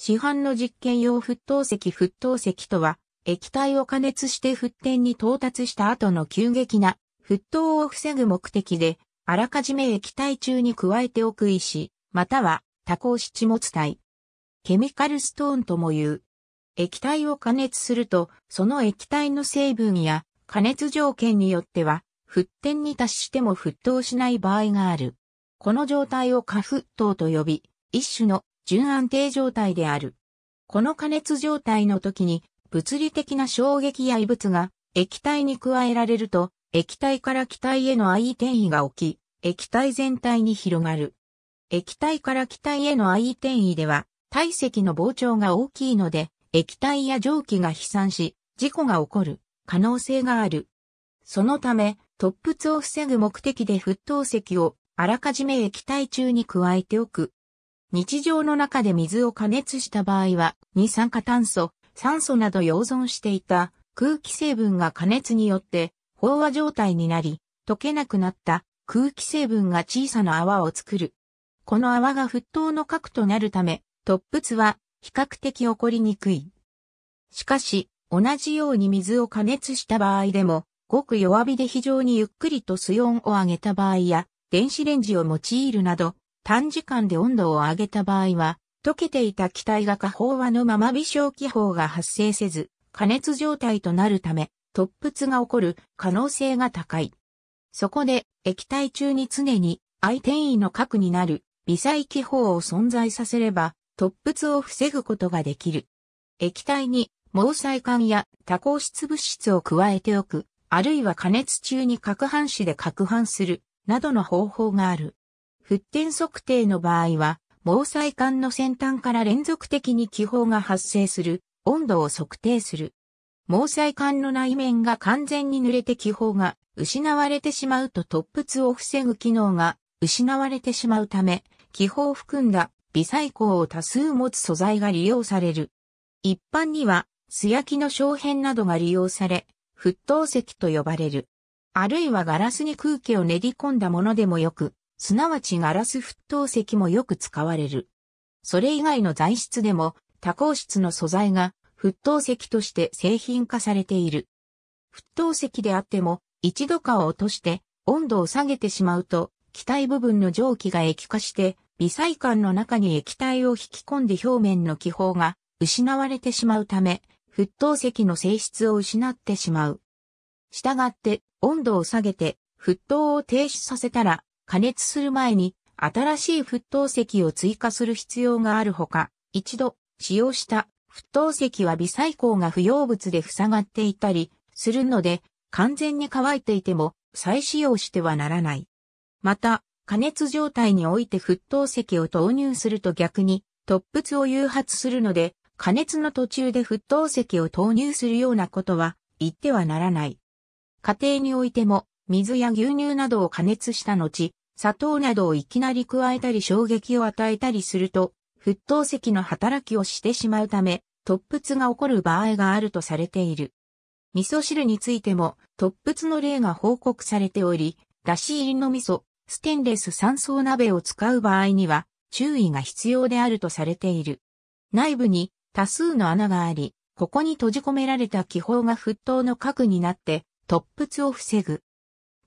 市販の実験用沸騰石沸騰石とは、液体を加熱して沸点に到達した後の急激な沸騰を防ぐ目的で、あらかじめ液体中に加えておく石、または多孔質物体。ケミカルストーンとも言う。液体を加熱すると、その液体の成分や加熱条件によっては、沸点に達しても沸騰しない場合がある。この状態を過沸騰と呼び、一種の純安定状態である。この加熱状態の時に、物理的な衝撃や異物が液体に加えられると、液体から気体への IE 転移が起き、液体全体に広がる。液体から気体への IE 転移では、体積の膨張が大きいので、液体や蒸気が飛散し、事故が起こる可能性がある。そのため、突沸を防ぐ目的で沸騰石をあらかじめ液体中に加えておく日常の中で水を加熱した場合は、二酸化炭素、酸素など溶存していた空気成分が加熱によって飽和状態になり、溶けなくなった空気成分が小さな泡を作る。この泡が沸騰の核となるため、突沸は比較的起こりにくい。しかし、同じように水を加熱した場合でも、ごく弱火で非常にゆっくりと水温を上げた場合や、電子レンジを用いるなど、短時間で温度を上げた場合は、溶けていた気体が下方和のまま微小気泡が発生せず、加熱状態となるため、突発が起こる可能性が高い。そこで、液体中に常に、相転移の核になる、微細気泡を存在させれば、突発を防ぐことができる。液体に、毛細管や多孔質物質を加えておく、あるいは加熱中に攪拌紙で攪拌する、などの方法がある。沸点測定の場合は、毛細管の先端から連続的に気泡が発生する温度を測定する。毛細管の内面が完全に濡れて気泡が失われてしまうと突発を防ぐ機能が失われてしまうため、気泡を含んだ微細孔を多数持つ素材が利用される。一般には素焼きの小片などが利用され、沸騰石と呼ばれる。あるいはガラスに空気を練り込んだものでもよく、すなわちガラス沸騰石もよく使われる。それ以外の材質でも多孔質の素材が沸騰石として製品化されている。沸騰石であっても一度化を落として温度を下げてしまうと気体部分の蒸気が液化して微細管の中に液体を引き込んで表面の気泡が失われてしまうため沸騰石の性質を失ってしまう。したがって温度を下げて沸騰を停止させたら加熱する前に新しい沸騰石を追加する必要があるほか、一度使用した沸騰石は微細孔が不要物で塞がっていたりするので、完全に乾いていても再使用してはならない。また、加熱状態において沸騰石を投入すると逆に突沸を誘発するので、加熱の途中で沸騰石を投入するようなことは言ってはならない。家庭においても水や牛乳などを加熱した後、砂糖などをいきなり加えたり衝撃を与えたりすると、沸騰石の働きをしてしまうため、突沸が起こる場合があるとされている。味噌汁についても突沸の例が報告されており、だし入りの味噌、ステンレス三層鍋を使う場合には注意が必要であるとされている。内部に多数の穴があり、ここに閉じ込められた気泡が沸騰の核になって突沸を防ぐ。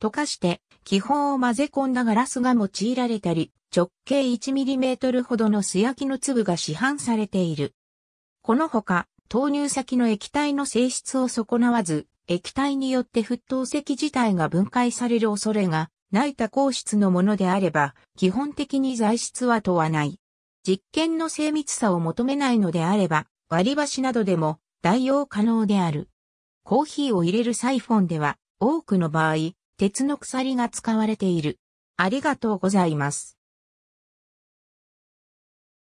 溶かして気泡を混ぜ込んだガラスが用いられたり、直径 1mm ほどの素焼きの粒が市販されている。このほか、投入先の液体の性質を損なわず、液体によって沸騰石自体が分解される恐れがない多孔質のものであれば、基本的に材質は問わない。実験の精密さを求めないのであれば、割り箸などでも代用可能である。コーヒーを入れるサイフォンでは、多くの場合、鉄の鎖が使われている。ありがとうございます。